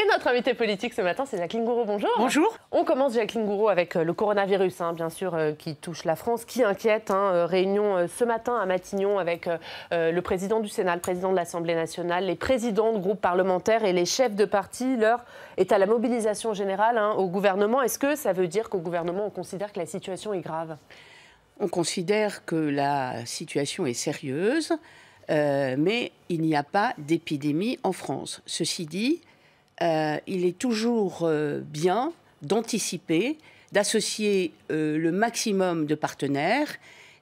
Et notre invité politique ce matin, c'est Jacqueline Gouraud. Bonjour. Bonjour. On commence, Jacqueline Gouraud, avec euh, le coronavirus, hein, bien sûr, euh, qui touche la France, qui inquiète. Hein, euh, réunion ce matin à Matignon avec le président du Sénat, le président de l'Assemblée nationale, les présidents de groupes parlementaires et les chefs de parti. L'heure est à la mobilisation générale hein, au gouvernement. Est-ce que ça veut dire qu'au gouvernement, on considère que la situation est grave On considère que la situation est sérieuse. mais il n'y a pas d'épidémie en France. Ceci dit, euh, il est toujours euh, bien d'anticiper, d'associer euh, le maximum de partenaires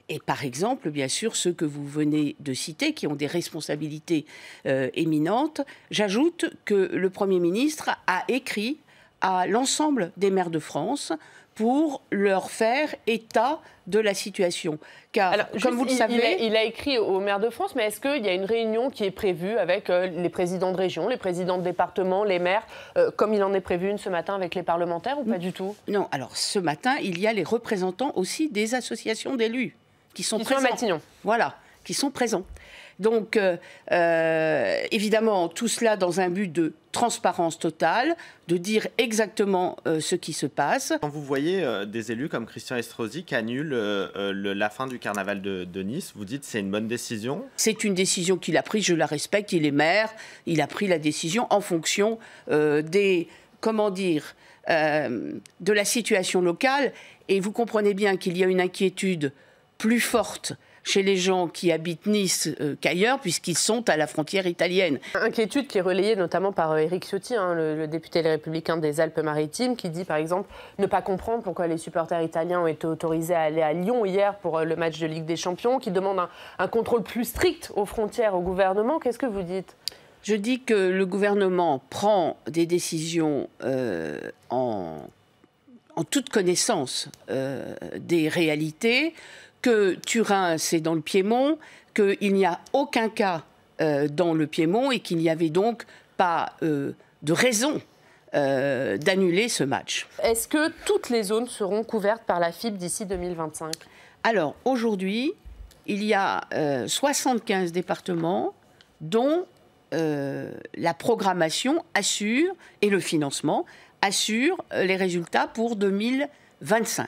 et par exemple, bien sûr, ceux que vous venez de citer, qui ont des responsabilités éminentes. J'ajoute que le Premier ministre a écrit à l'ensemble des maires de France pour leur faire état de la situation. Car, comme vous le savez... Il a, écrit aux maires de France, mais est-ce qu'il y a une réunion qui est prévue avec euh, les présidents de région, les présidents de département, les maires, euh, comme il en est prévu une ce matin avec les parlementaires ou pas du tout Non, alors ce matin, il y a les représentants aussi des associations d'élus qui sont présents. Sont Matignon. Voilà, qui sont présents. Donc, euh, euh, évidemment, tout cela dans un but de transparence totale, de dire exactement euh, ce qui se passe. Quand vous voyez des élus comme Christian Estrosi qui annulent la fin du carnaval de, de Nice, vous dites c'est une bonne décision C'est une décision qu'il a prise, je la respecte, il est maire, il a pris la décision en fonction des, comment dire, de la situation locale. Et vous comprenez bien qu'il y a une inquiétude plus forte chez les gens qui habitent Nice euh, qu'ailleurs, puisqu'ils sont à la frontière italienne. Inquiétude qui est relayée notamment par Éric euh, Ciotti, hein, le, député Les Républicains des Alpes-Maritimes, qui dit par exemple ne pas comprendre pourquoi les supporters italiens ont été autorisés à aller à Lyon hier pour euh, le match de Ligue des Champions, qui demande un, contrôle plus strict aux frontières au gouvernement. Qu'est-ce que vous dites je dis que le gouvernement prend des décisions en, toute connaissance des réalités, que Turin, c'est dans le Piémont, qu'il n'y a aucun cas euh, dans le Piémont et qu'il n'y avait donc pas euh, de raison euh, d'annuler ce match. Est-ce que toutes les zones seront couvertes par la FIB d'ici 2025 Alors, aujourd'hui, il y a 75 départements dont la programmation assure, et le financement, assure les résultats pour 2025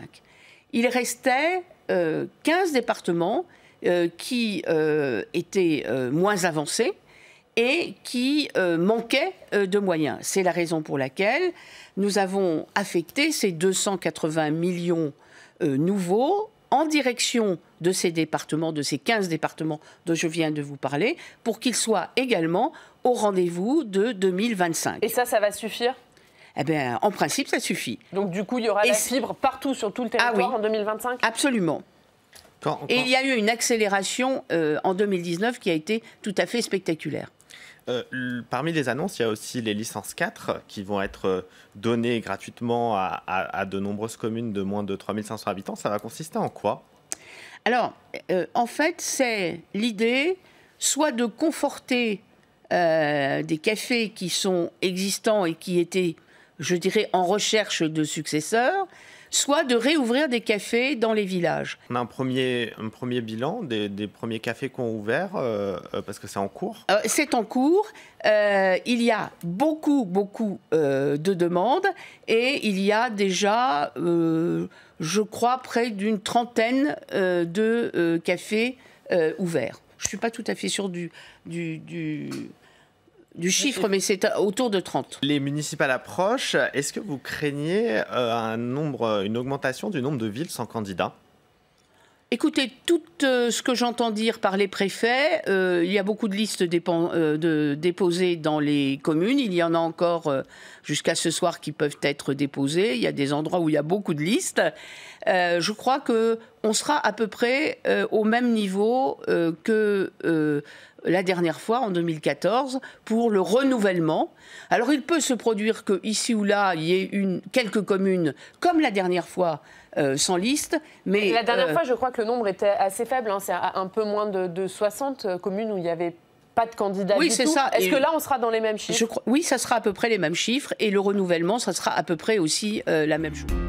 il restait 15 euh, départements euh, qui euh, étaient moins avancés et qui manquaient de moyens. C'est la raison pour laquelle nous avons affecté ces 280 millions nouveaux en direction de ces départements, de ces 15 départements dont je viens de vous parler, pour qu'ils soient également au rendez-vous de 2025. Et ça, ça va suffire eh ben, en principe, ça suffit. Donc, du coup, il y aura des la partout sur tout le ah territoire en 2025 Absolument. Et il y a eu une accélération euh, en 2019 qui a été tout à fait spectaculaire. Euh, parmi les annonces, il y a aussi les licences 4 qui vont être euh, données gratuitement à, de nombreuses communes de moins de 3500 habitants. Ça va consister en quoi Alors, en fait, c'est l'idée soit de conforter des cafés qui sont existants et qui étaient je dirais, en recherche de successeurs, soit de réouvrir des cafés dans les villages. On a un premier, un premier bilan des, premiers cafés qu'on ouvert, euh, euh, parce que c'est en cours euh, C'est en cours. il y a beaucoup, beaucoup de demandes et il y a déjà, je crois, près d'une trentaine de cafés ouverts. Je ne suis pas tout à fait sûre du, du, du du chiffre, mais c'est autour de 30. Les municipales approchent. Est-ce que vous craignez euh, un nombre, une augmentation du nombre de villes sans candidat Écoutez, tout euh, ce que j'entends dire par les préfets, euh, il y a beaucoup de listes déposées dans les communes. Il y en a encore jusqu'à ce soir qui peuvent être déposées. Il y a des endroits où il y a beaucoup de listes. je crois que on sera à peu près euh, au même niveau euh, que euh, la dernière fois, en 2014, pour le renouvellement. Alors il peut se produire que ici ou là, il y ait une, quelques communes, comme la dernière fois, sans liste. Mais, la dernière fois, je crois que le nombre était assez faible. Hein. C'est un peu moins de, 60 communes où il n'y avait pas de candidats oui, c'est Ça. Est-ce que là, on sera dans les mêmes chiffres Oui, ça sera à peu près les mêmes chiffres. Et le renouvellement, ça sera à peu près aussi la même chose.